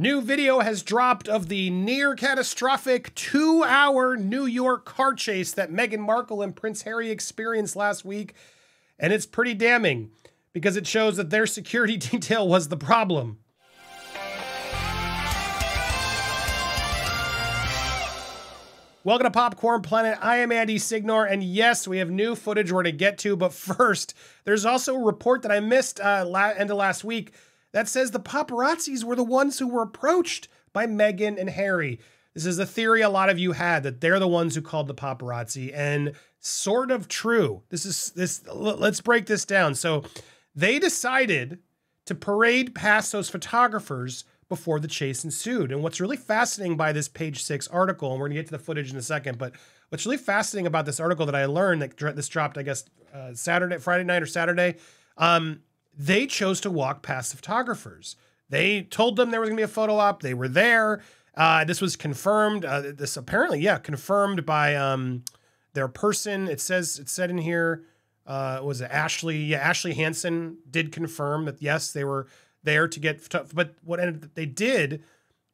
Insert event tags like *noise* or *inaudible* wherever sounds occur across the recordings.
New video has dropped of the near catastrophic two hour New York car chase that Meghan Markle and Prince Harry experienced last week. And it's pretty damning because it shows that their security *laughs* detail was the problem. Welcome to Popcorn Planet. I am Andy Signor, and yes, we have new footage we're going to get to. But *laughs* first, there's also a report that I missed uh, end of last week that says the paparazzis were the ones who were approached by Meghan and Harry. This is a theory a lot of you had that they're the ones who called the paparazzi, and sort of true. This is this. Let's break this down. So they decided to parade past those photographers before the chase ensued. And what's really fascinating by this page six article, and we're gonna get to the footage in a second, but what's really fascinating about this article that I learned that this dropped, I guess, uh, Saturday, Friday night or Saturday, um, they chose to walk past the photographers. They told them there was going to be a photo op. They were there. Uh, this was confirmed. Uh, this apparently, yeah, confirmed by um, their person. It says it said in here uh, was it Ashley. Yeah, Ashley Hanson did confirm that yes, they were there to get. But what ended, they did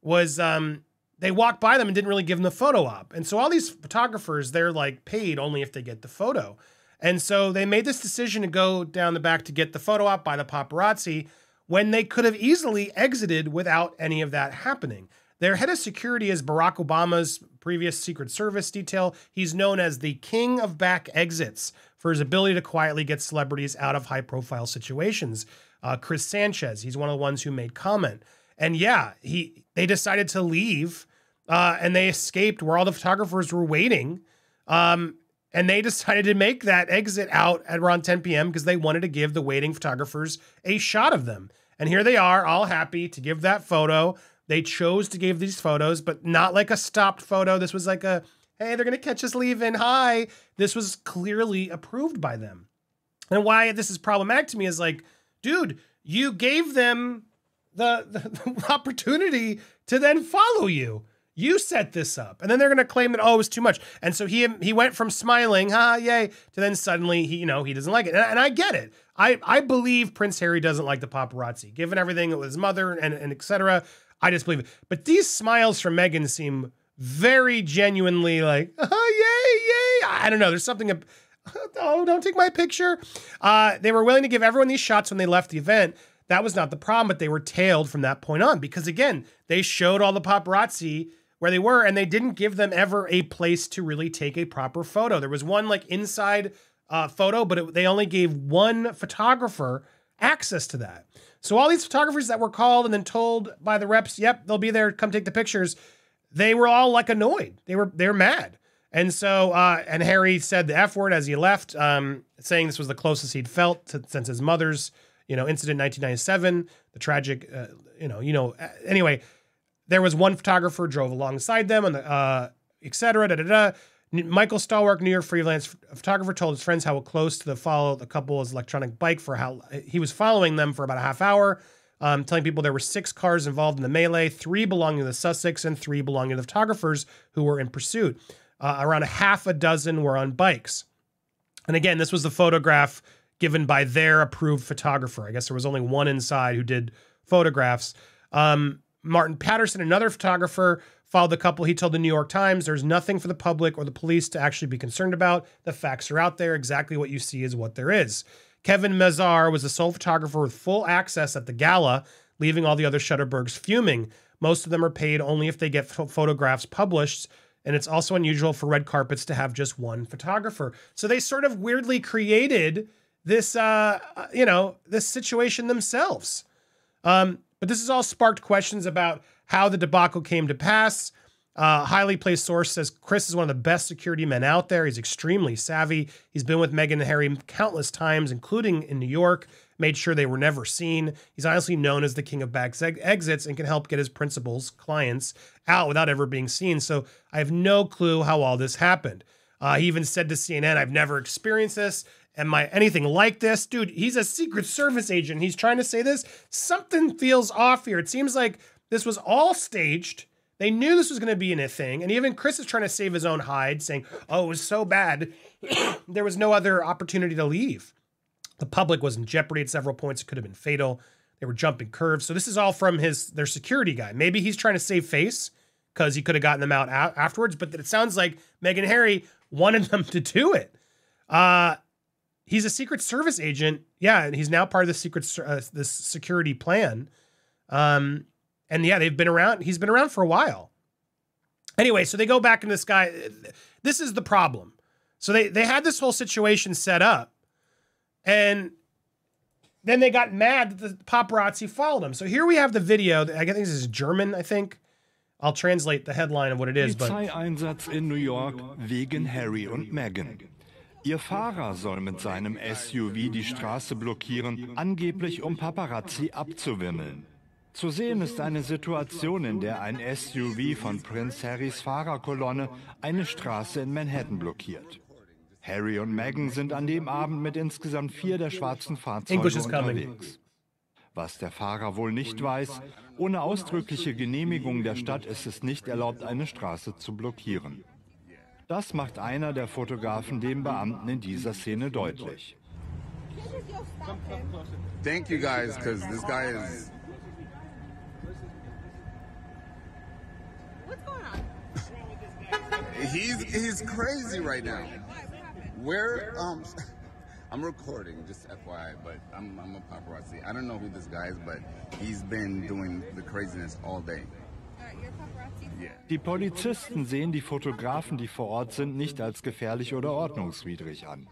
was um, they walked by them and didn't really give them the photo op. And so all these photographers, they're like paid only if they get the photo. And so they made this decision to go down the back to get the photo op by the paparazzi when they could have easily exited without any of that happening. Their head of security is Barack Obama's previous Secret Service detail. He's known as the king of back exits for his ability to quietly get celebrities out of high profile situations. Uh, Chris Sanchez, he's one of the ones who made comment. And yeah, he they decided to leave uh, and they escaped where all the photographers were waiting. Um, and they decided to make that exit out at around 10 p.m. because they wanted to give the waiting photographers a shot of them. And here they are, all happy to give that photo. They chose to give these photos, but not like a stopped photo. This was like a, hey, they're going to catch us leaving. Hi. This was clearly approved by them. And why this is problematic to me is like, dude, you gave them the, the, *laughs* the opportunity to then follow you you set this up. And then they're going to claim that, oh, it was too much. And so he he went from smiling, ha, ah, yay, to then suddenly, he, you know, he doesn't like it. And, and, I get it. I, I believe Prince Harry doesn't like the paparazzi, given everything with his mother and, and etc. I just believe it. But these smiles from Megan seem very genuinely like, *laughs* oh, yay, yay. I don't know. There's something, *laughs* oh, don't take my picture. Uh, they were willing to give everyone these shots when they left the event. That was not the problem, but they were tailed from that point on because, again, they showed all the paparazzi where they were, and they didn't give them ever a place to really take a proper photo. There was one like inside uh, photo, but it, they only gave one photographer access to that. So all these photographers that were called and then told by the reps, "Yep, they'll be there. Come take the pictures." They were all like annoyed. They were they were mad. And so, uh, and Harry said the F word as he left, um, saying this was the closest he'd felt to, since his mother's, you know, incident 1997, the tragic, uh, you know, you know. Anyway, there was one photographer drove alongside them, and the, uh, etc. Da, da, da. Michael Stalwart, New York freelance photographer, told his friends how close to the follow the couple's electronic bike for how he was following them for about a half hour, um, telling people there were six cars involved in the melee, three belonging to the Sussex and three belonging to the photographers who were in pursuit. Uh, around a half a dozen were on bikes. And again, this was the photograph given by their approved photographer. I guess there was only one inside who did photographs. Um, Martin Patterson, another photographer, followed the couple. He told the New York Times there's nothing for the public or the police to actually be concerned about. The facts are out there. Exactly what you see is what there is. Kevin Mazar was the sole photographer with full access at the gala, leaving all the other Shutterbergs fuming. Most of them are paid only if they get photographs published, and it's also unusual for red carpets to have just one photographer. So they sort of weirdly created this, uh, uh you know, this situation themselves. Um, but this has all sparked questions about how the debacle came to pass. Uh, highly placed source says Chris is one of the best security men out there. He's extremely savvy. He's been with Meghan and Harry countless times, including in New York, made sure they were never seen. He's honestly known as the king of back ex- exits and can help get his principals, clients, out without ever being seen. So I have no clue how all this happened. Uh, he even said to CNN, I've never experienced this am I anything like this? Dude, he's a Secret Service agent. He's trying to say this. Something feels off here. It seems like this was all staged. They knew this was going to be in a thing. And even Chris is trying to save his own hide, saying, oh, it was so bad. *clears throat* there was no other opportunity to leave. The public was in jeopardy at several points. It could have been fatal. They were jumping curves. So this is all from his their security guy. Maybe he's trying to save face because he could have gotten them out afterwards. But it sounds like Megan Harry wanted *laughs* them to do it. Uh, he's a Secret Service agent. Yeah, and he's now part of the Secret uh, this security plan. Um, and yeah, they've been around. He's been around for a while. Anyway, so they go back in this guy. This is the problem. So they they had this whole situation set up, and then they got mad that the paparazzi followed them. So here we have the video. That, I think this is German. I think. I'll translate the headline of what it is, but in New York wegen Harry und Meghan. Ihr Fahrer soll mit seinem SUV die Straße blockieren, angeblich um Paparazzi abzuwimmeln. Zu sehen ist eine Situation, in der ein SUV von Prinz Harrys Fahrerkolonne eine Straße in Manhattan blockiert. Harry und Meghan sind an dem Abend mit insgesamt vier der schwarzen Fahrzeuge unterwegs. Was der Fahrer wohl nicht weiß, ohne ausdrückliche Genehmigung der Stadt ist es nicht erlaubt, eine Straße zu blockieren. Das macht einer der Fotografen dem Beamten in dieser Szene deutlich. Thank you guys, because this guy is. What's going on? he's he's crazy right now. Where um, *laughs* I'm recording, just FYI, but I'm I'm a paparazzi. I don't know who this guy is, but he's been doing the craziness all day. Die Polizisten sehen die Fotografen, die vor Ort sind, nicht als gefährlich oder ordnungswidrig an.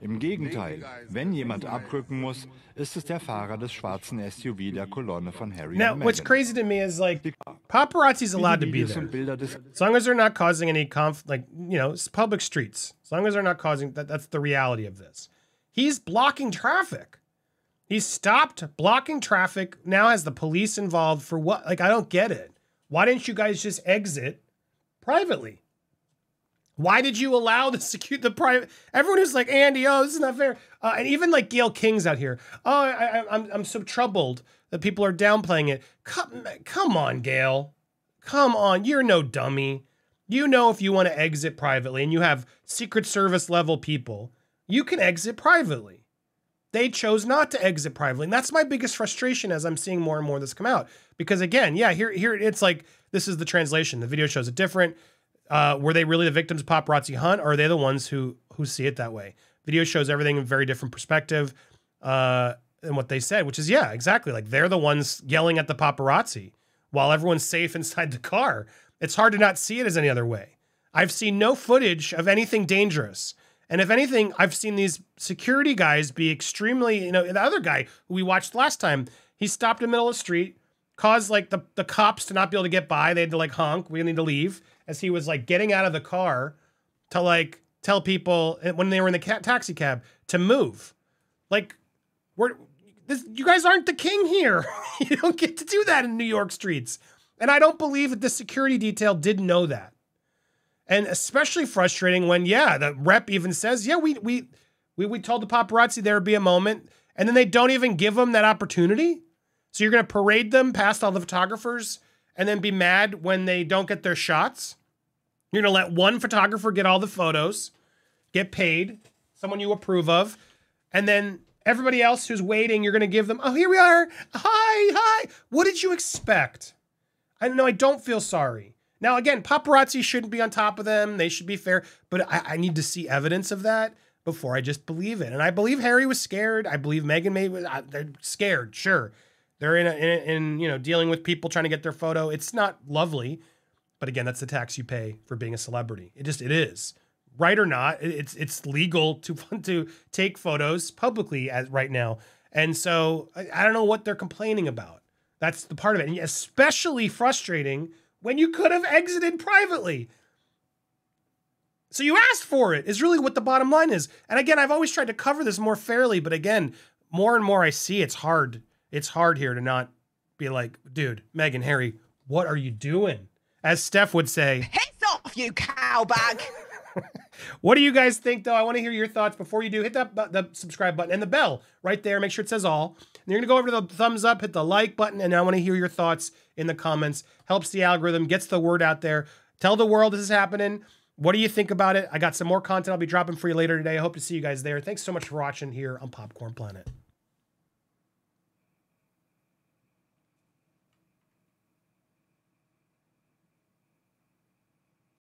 Im Gegenteil, wenn jemand abrücken muss, ist es der Fahrer des schwarzen SUV der Kolonne von Harry Now, what's crazy to me is like paparazzi's allowed to be there. As long as they're not causing any conf like, you know, it's public streets. As long as they're not causing that that's the reality of this. He's blocking traffic. He's stopped blocking traffic. Now has the police involved for what? Like I don't get it. Why didn't you guys just exit privately? Why did you allow the secure the private? Everyone is like Andy. Oh, this is not fair. Uh, and even like Gail King's out here. Oh, I, am I'm, I'm so troubled that people are downplaying it. Come come on, Gail. Come on, you're no dummy. You know if you want to exit privately and you have Secret Service level people, you can exit privately. They chose not to exit privately. And that's my biggest frustration as I'm seeing more and more of this come out. Because again, yeah, here, here it's like this is the translation. The video shows it different. Uh, were they really the victims of paparazzi hunt, or are they the ones who who see it that way? Video shows everything in a very different perspective uh, than what they said, which is yeah, exactly. Like they're the ones yelling at the paparazzi while everyone's safe inside the car. It's hard to not see it as any other way. I've seen no footage of anything dangerous. And if anything, I've seen these security guys be extremely, you know, the other guy who we watched last time, he stopped in the middle of the street, caused like the, the cops to not be able to get by. They had to like honk, we need to leave, as he was like getting out of the car to like tell people eh, when they were in the ca- taxi cab to move. Like, we're, this, you guys aren't the king here. *laughs* you don't get to do that in New York streets. And I don't believe that the security detail did know that and especially frustrating when yeah the rep even says yeah we we we, we told the paparazzi there would be a moment and then they don't even give them that opportunity so you're going to parade them past all the photographers and then be mad when they don't get their shots you're going to let one photographer get all the photos get paid someone you approve of and then everybody else who's waiting you're going to give them oh here we are hi hi what did you expect i know i don't feel sorry now, again, paparazzi shouldn't be on top of them. They should be fair, but I, I need to see evidence of that before I just believe it. And I believe Harry was scared. I believe Megan May was uh, they're scared. Sure, they're in, a, in, in you know dealing with people trying to get their photo. It's not lovely, but again, that's the tax you pay for being a celebrity. It just it is right or not. It's it's legal to *laughs* to take photos publicly as right now. And so I, I don't know what they're complaining about. That's the part of it, and especially frustrating when you could have exited privately. So you asked for it is really what the bottom line is. And again, I've always tried to cover this more fairly, but again, more and more I see it's hard. It's hard here to not be like, dude, Megan, Harry, what are you doing? As Steph would say, piss off, you cowbag. *laughs* What do you guys think, though? I want to hear your thoughts. Before you do, hit that bu- the subscribe button and the bell right there. Make sure it says all. And you're going to go over to the thumbs up, hit the like button, and I want to hear your thoughts in the comments. Helps the algorithm, gets the word out there. Tell the world this is happening. What do you think about it? I got some more content I'll be dropping for you later today. I hope to see you guys there. Thanks so much for watching here on Popcorn Planet.